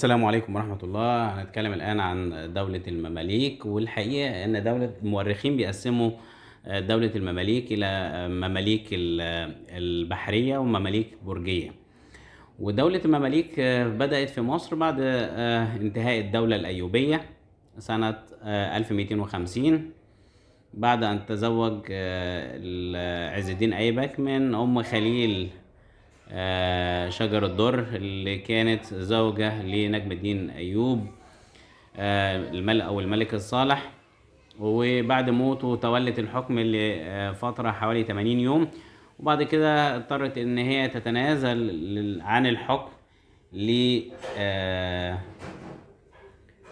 السلام عليكم ورحمة الله هنتكلم الآن عن دولة المماليك والحقيقة أن دولة المؤرخين بيقسموا آه، دولة المماليك إلى آه، مماليك آه، البحرية ومماليك برجية ودولة المماليك بدأت في مصر بعد انتهاء الدولة الأيوبية سنة 1250 بعد أن تزوج عز الدين أيبك من أم خليل آه، شجر الدر اللي كانت زوجة لنجم الدين أيوب آه، الملك أو الملك الصالح وبعد موته تولت الحكم لفترة حوالي 80 يوم وبعد كده اضطرت ان هي تتنازل عن الحكم ل آه،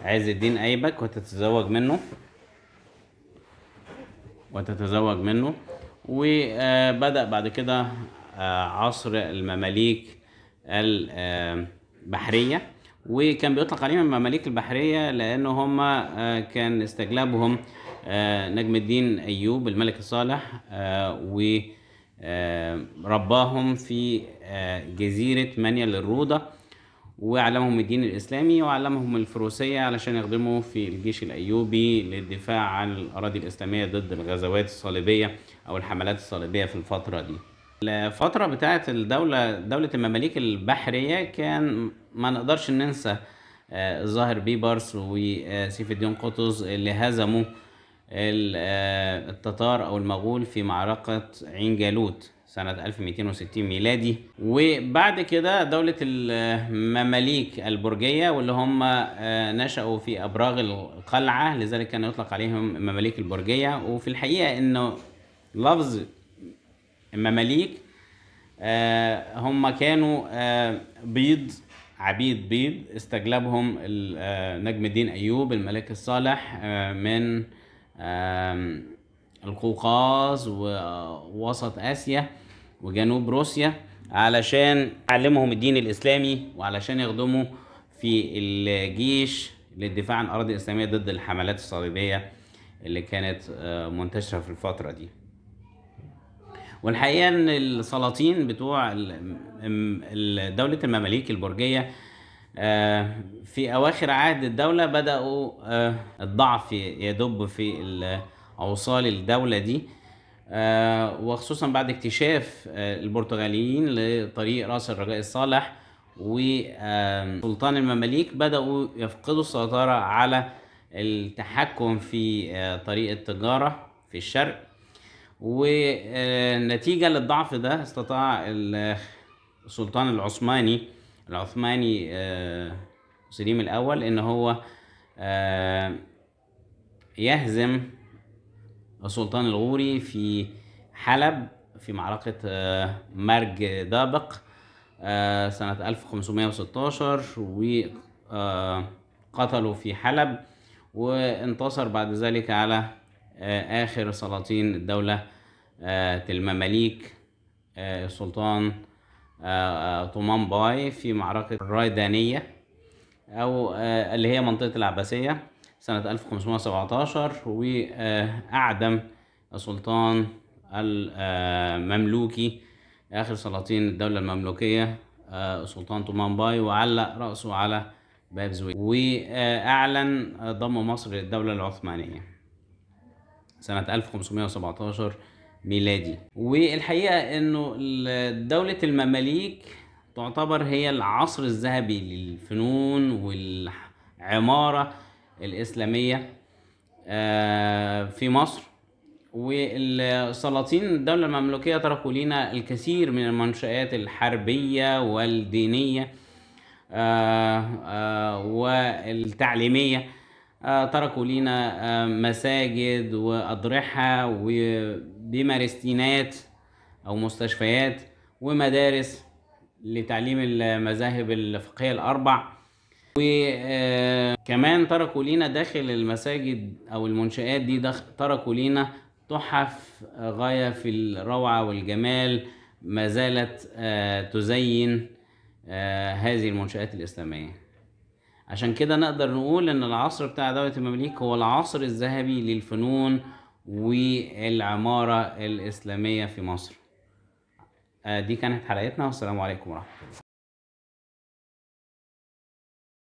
عز الدين ايبك وتتزوج منه وتتزوج منه وبدأ بعد كده آه، عصر المماليك البحرية وكان بيطلق عليهم المماليك البحرية لأن هم آه، كان استجلابهم آه، نجم الدين أيوب الملك الصالح ورباهم في جزيرة مانيا للروضة وعلمهم الدين الإسلامي وعلمهم الفروسية علشان يخدموا في الجيش الأيوبي للدفاع عن الأراضي الإسلامية ضد الغزوات الصليبية أو الحملات الصليبية في الفترة دي الفترة بتاعة الدولة دولة المماليك البحرية كان ما نقدرش ننسى آه، ظاهر بيبرس وسيف الدين قطز اللي هزموا آه، التتار أو المغول في معركة عين جالوت سنة 1260 ميلادي وبعد كده دولة المماليك البرجية واللي هم آه، نشأوا في أبراغ القلعة لذلك كان يطلق عليهم المماليك البرجية وفي الحقيقة أنه لفظ المماليك آه، هم كانوا آه، بيض عبيد بيض استجلبهم آه، نجم الدين ايوب الملك الصالح من القوقاز ووسط اسيا وجنوب روسيا علشان علمهم الدين الاسلامي وعلشان يخدموا في الجيش للدفاع عن الاراضي الاسلاميه ضد الحملات الصليبيه اللي كانت منتشره في الفتره دي والحقيقه ان السلاطين بتوع دوله المماليك البرجيه آه، في اواخر عهد الدوله بداوا آه، الضعف يدب في اوصال الدوله دي آه، وخصوصا بعد اكتشاف البرتغاليين لطريق راس الرجاء الصالح وسلطان المماليك بداوا يفقدوا السيطره على التحكم في طريق التجاره في الشرق ونتيجة للضعف ده استطاع السلطان العثماني العثماني آه، سليم الأول إن هو آه، يهزم السلطان الغوري في حلب في معركة آه، مرج دابق سنة 1516 وقتلوا في حلب وانتصر بعد ذلك على آه، آخر سلاطين الدولة المماليك آه، آه، السلطان طومان باي في معركة الرايدانية أو اللي هي منطقة العباسية سنة 1517 وأعدم السلطان المملوكي آخر سلاطين الدولة المملوكية سلطان طومان باي وعلق رأسه على باب زويل وأعلن ضم مصر للدولة العثمانية سنة 1517 ميلادي والحقيقة انه دولة المماليك تعتبر هي العصر الذهبي للفنون والعمارة الإسلامية آه، في مصر والسلاطين الدولة المملوكية تركوا لنا الكثير من المنشآت الحربية والدينية آه، آه، والتعليمية آه، تركوا لينا آه، مساجد وأضرحة وبمارستينات أو مستشفيات ومدارس لتعليم المذاهب الفقهية الأربع وكمان آه، تركوا لينا داخل المساجد أو المنشآت دي تركوا لينا تحف غاية في الروعة والجمال ما زالت تزين هذه المنشآت الإسلامية عشان كده نقدر نقول ان العصر بتاع دولة المماليك هو العصر الذهبي للفنون والعمارة الإسلامية في مصر آه، دي كانت حلقتنا والسلام عليكم ورحمة الله